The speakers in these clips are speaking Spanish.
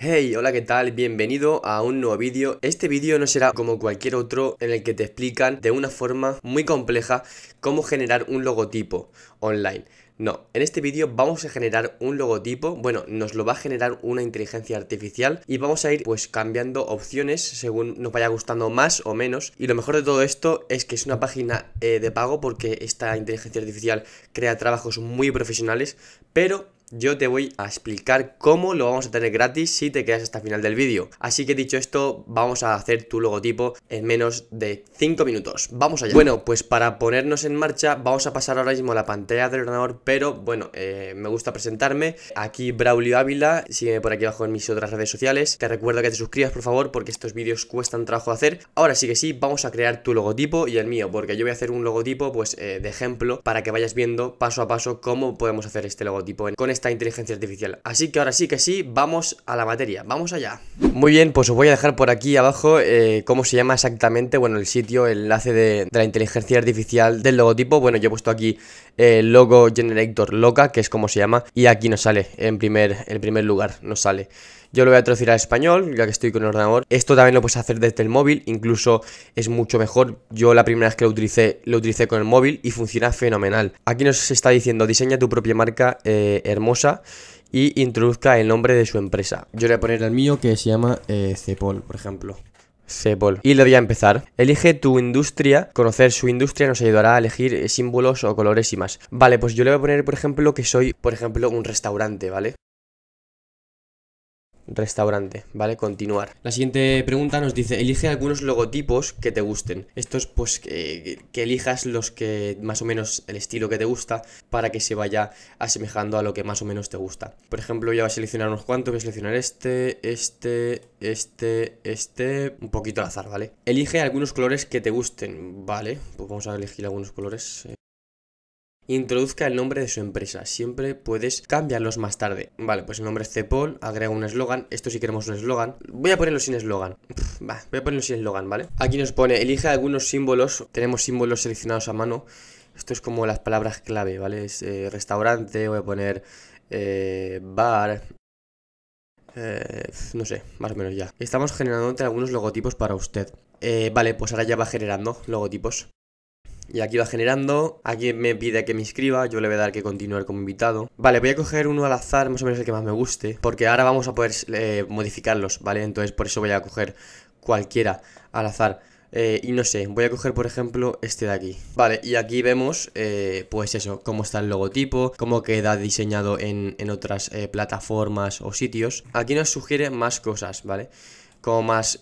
Hey, hola, ¿qué tal? Bienvenido a un nuevo vídeo. Este vídeo no será como cualquier otro en el que te explican de una forma muy compleja cómo generar un logotipo online. No, en este vídeo vamos a generar un logotipo, bueno, nos lo va a generar una inteligencia artificial y vamos a ir pues cambiando opciones según nos vaya gustando más o menos y lo mejor de todo esto es que es una página eh, de pago porque esta inteligencia artificial crea trabajos muy profesionales, pero yo te voy a explicar cómo lo vamos a tener gratis si te quedas hasta el final del vídeo. Así que dicho esto, vamos a hacer tu logotipo en menos de 5 minutos. Vamos allá. Bueno, pues para ponernos en marcha, vamos a pasar ahora mismo a la pantalla del ordenador, pero bueno, eh, me gusta presentarme. Aquí Braulio Ávila, sígueme por aquí abajo en mis otras redes sociales. Te recuerdo que te suscribas, por favor, porque estos vídeos cuestan trabajo hacer. Ahora sí que sí, vamos a crear tu logotipo y el mío, porque yo voy a hacer un logotipo, pues, eh, de ejemplo, para que vayas viendo paso a paso cómo podemos hacer este logotipo con este esta inteligencia artificial. Así que ahora sí que sí, vamos a la materia, vamos allá. Muy bien, pues os voy a dejar por aquí abajo eh, cómo se llama exactamente, bueno, el sitio, el enlace de, la inteligencia artificial del logotipo. Bueno, yo he puesto aquí el eh, logo generator loca, que es como se llama, y aquí nos sale en primer, en primer lugar, nos sale. Yo lo voy a traducir al español, ya que estoy con ordenador. Esto también lo puedes hacer desde el móvil, incluso es mucho mejor. Yo la primera vez que lo utilicé, lo utilicé con el móvil y funciona fenomenal. Aquí nos está diciendo, diseña tu propia marca eh, hermosa y introduzca el nombre de su empresa. Yo le voy a poner el mío que se llama eh, Cepol, por ejemplo. Cepol. Y le voy a empezar. Elige tu industria. Conocer su industria nos ayudará a elegir eh, símbolos o colores y más. Vale, pues yo le voy a poner, por ejemplo, que soy, por ejemplo, un restaurante, ¿vale? restaurante, ¿vale? Continuar. La siguiente pregunta nos dice, elige algunos logotipos que te gusten. Estos pues que, elijas los que más o menos el estilo que te gusta para que se vaya asemejando a lo que más o menos te gusta. Por ejemplo, ya va a seleccionar unos cuantos, voy a seleccionar este, este, este, este, un poquito al azar, ¿vale? Elige algunos colores que te gusten, ¿vale? Pues vamos a elegir algunos colores. Eh introduzca el nombre de su empresa. Siempre puedes cambiarlos más tarde. Vale, pues el nombre es Cepol, agrega un eslogan. Esto si queremos un eslogan. Voy a ponerlo sin eslogan. voy a ponerlo sin eslogan, ¿vale? Aquí nos pone, elige algunos símbolos. Tenemos símbolos seleccionados a mano. Esto es como las palabras clave, ¿vale? Es eh, restaurante, voy a poner eh, bar, eh, no sé, más o menos ya. Estamos generando algunos logotipos para usted. vale, pues ahora ya va generando logotipos. Y aquí va generando, aquí me pide que me inscriba, yo le voy a dar que continuar como invitado. Vale, voy a coger uno al azar, más o menos el que más me guste, porque ahora vamos a poder eh, modificarlos, ¿vale? Entonces por eso voy a coger cualquiera al azar. Eh, y no sé, voy a coger por ejemplo este de aquí Vale, y aquí vemos eh, pues eso, cómo está el logotipo Cómo queda diseñado en, otras plataformas o sitios Aquí nos sugiere más cosas, ¿vale? Como más,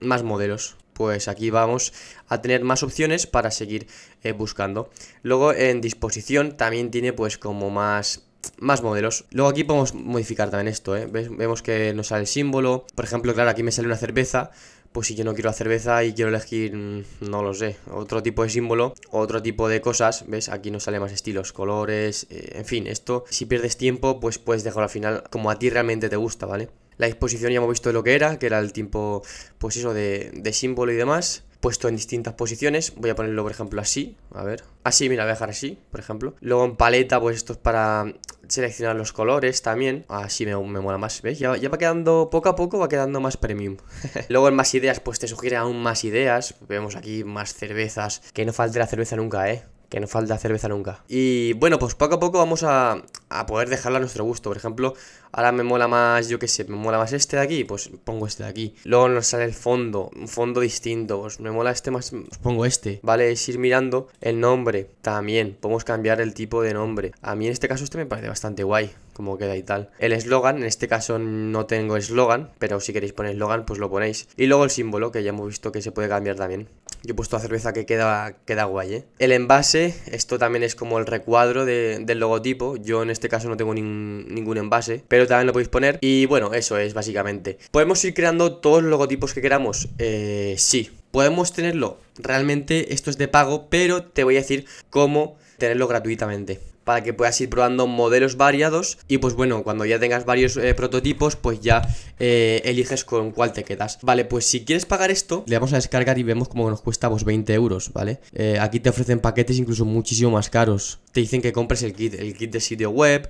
más modelos pues aquí vamos a tener más opciones para seguir eh, buscando. Luego en disposición también tiene pues como más más modelos. Luego aquí podemos modificar también esto, ¿eh? Vemos que nos sale el símbolo. Por ejemplo, claro, aquí me sale una cerveza. Pues si yo no quiero la cerveza y quiero elegir, mm, no lo sé, otro tipo de símbolo, otro tipo de cosas, ¿ves? Aquí nos sale más estilos, colores, eh, en fin, esto, si pierdes tiempo, pues puedes dejarlo al final como a ti realmente te gusta, ¿vale? la disposición ya hemos visto de lo que era, que era el tiempo, pues eso, de, de símbolo y demás puesto en distintas posiciones. Voy a ponerlo, por ejemplo, así. A ver. Así, mira, voy a dejar así, por ejemplo. Luego en paleta, pues esto es para seleccionar los colores también. Así me, me mola más, ¿ves? Ya, va quedando, poco a poco va quedando más premium. Luego en más ideas, pues te sugiere aún más ideas. Vemos aquí más cervezas. Que no falte la cerveza nunca, ¿eh? Que no falta cerveza nunca. Y bueno, pues poco a poco vamos a, a poder dejarla a nuestro gusto. Por ejemplo, ahora me mola más, yo qué sé, me mola más este de aquí, pues pongo este de aquí. Luego nos sale el fondo, un fondo distinto, pues me mola este más, pues pongo este, ¿vale? Es ir mirando el nombre también, podemos cambiar el tipo de nombre. A mí en este caso este me parece bastante guay como queda y tal. El eslogan, en este caso no tengo eslogan, pero si queréis poner eslogan, pues lo ponéis. Y luego el símbolo, que ya hemos visto que se puede cambiar también. Yo he puesto la cerveza que queda, queda guay, ¿eh? El envase, esto también es como el recuadro del logotipo. Yo en este caso no tengo ningún envase, pero también lo podéis poner. Y bueno, eso es básicamente. ¿Podemos ir creando todos los logotipos que queramos? si eh, sí, podemos tenerlo. Realmente esto es de pago, pero te voy a decir cómo tenerlo gratuitamente para que puedas ir probando modelos variados y pues bueno, cuando ya tengas varios eh, prototipos pues ya eh, eliges con cuál te quedas. Vale, pues si quieres pagar esto, le vamos a descargar y vemos cómo nos cuesta 20 pues, euros, ¿vale? Eh, aquí te ofrecen paquetes incluso muchísimo más caros. Te dicen que compres el kit, el kit de sitio web,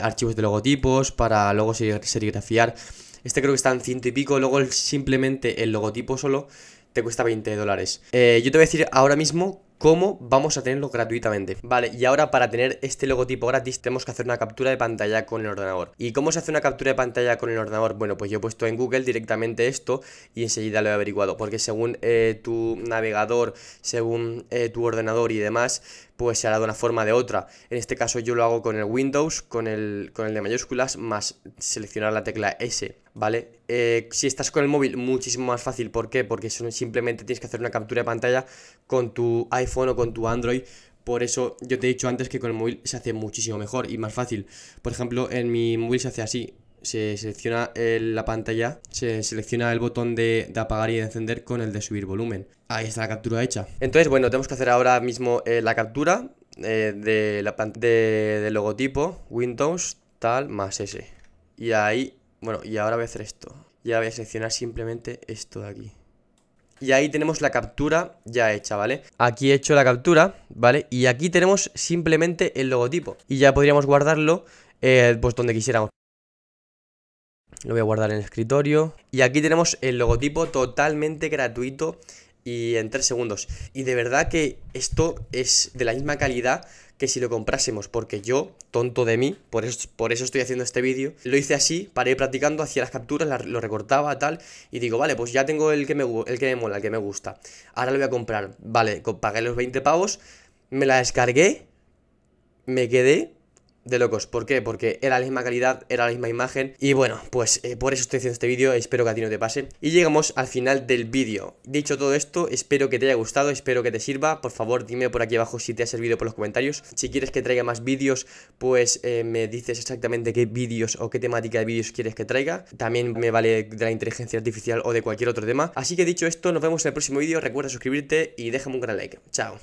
archivos de logotipos para luego serigrafiar. Este creo que está en ciento y pico, luego simplemente el logotipo solo te cuesta 20 dólares. yo te voy a decir ahora mismo cómo vamos a tenerlo gratuitamente. Vale, y ahora para tener este logotipo gratis tenemos que hacer una captura de pantalla con el ordenador. ¿Y cómo se hace una captura de pantalla con el ordenador? Bueno, pues yo he puesto en Google directamente esto y enseguida lo he averiguado, porque según eh, tu navegador, según eh, tu ordenador y demás, pues se hará de una forma de otra. En este caso yo lo hago con el Windows, con el, con el de mayúsculas, más seleccionar la tecla S ¿vale? Eh, si estás con el móvil, muchísimo más fácil. ¿Por qué? Porque simplemente tienes que hacer una captura de pantalla con tu iPhone o con tu Android. Por eso yo te he dicho antes que con el móvil se hace muchísimo mejor y más fácil. Por ejemplo, en mi móvil se hace así. Se selecciona eh, la pantalla, se selecciona el botón de, apagar y de encender con el de subir volumen. Ahí está la captura hecha. Entonces, bueno, tenemos que hacer ahora mismo eh, la captura de la del logotipo, Windows, tal, más ese. Y ahí bueno, y ahora voy a hacer esto. Ya voy a seleccionar simplemente esto de aquí. Y ahí tenemos la captura ya hecha, ¿vale? Aquí he hecho la captura, ¿vale? Y aquí tenemos simplemente el logotipo. Y ya podríamos guardarlo, eh, pues donde quisiéramos. Lo voy a guardar en el escritorio. Y aquí tenemos el logotipo totalmente gratuito y en 3 segundos. Y de verdad que esto es de la misma calidad que si lo comprásemos, porque yo, tonto de mí, por eso, estoy haciendo este vídeo, lo hice así paré practicando, hacía las capturas, lo recortaba, tal, y digo, vale, pues ya tengo el que, me, el que me mola, el que me gusta, ahora lo voy a comprar, vale, pagué los 20 pavos, me la descargué, me quedé de locos. ¿Por qué? Porque era la misma calidad, era la misma imagen. Y bueno, pues eh, por eso estoy haciendo este vídeo. Espero que a ti no te pase. Y llegamos al final del vídeo. Dicho todo esto, espero que te haya gustado, espero que te sirva. Por favor, dime por aquí abajo si te ha servido por los comentarios. Si quieres que traiga más vídeos, pues eh, me dices exactamente qué vídeos o qué temática de vídeos quieres que traiga. También me vale de la inteligencia artificial o de cualquier otro tema. Así que dicho esto, nos vemos en el próximo vídeo. Recuerda suscribirte y déjame un gran like. Chao.